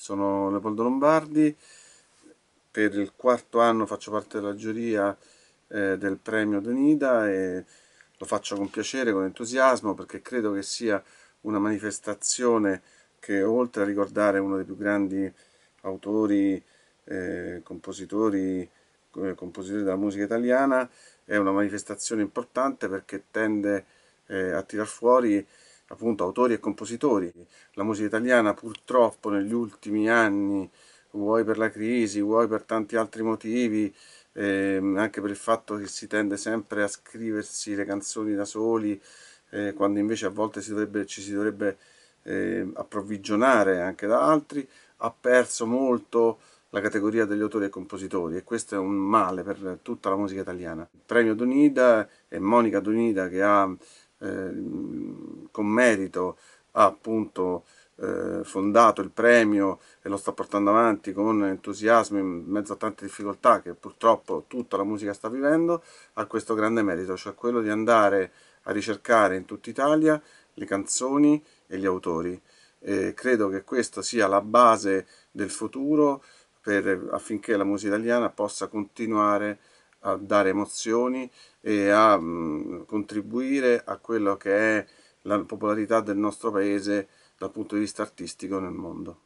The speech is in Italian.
sono Leopoldo Lombardi, per il quarto anno faccio parte della giuria eh, del premio Donida e lo faccio con piacere, con entusiasmo, perché credo che sia una manifestazione che oltre a ricordare uno dei più grandi autori, eh, compositori, eh, compositori della musica italiana, è una manifestazione importante perché tende eh, a tirar fuori appunto autori e compositori. La musica italiana purtroppo negli ultimi anni, vuoi per la crisi, vuoi per tanti altri motivi, ehm, anche per il fatto che si tende sempre a scriversi le canzoni da soli, eh, quando invece a volte si dovrebbe, ci si dovrebbe eh, approvvigionare anche da altri, ha perso molto la categoria degli autori e compositori e questo è un male per tutta la musica italiana. Il premio Donida e Monica Donida che ha eh, con merito ha appunto eh, fondato il premio e lo sta portando avanti con entusiasmo in mezzo a tante difficoltà che purtroppo tutta la musica sta vivendo, ha questo grande merito, cioè quello di andare a ricercare in tutta Italia le canzoni e gli autori. E credo che questa sia la base del futuro per, affinché la musica italiana possa continuare a dare emozioni e a mh, contribuire a quello che è la popolarità del nostro paese dal punto di vista artistico nel mondo.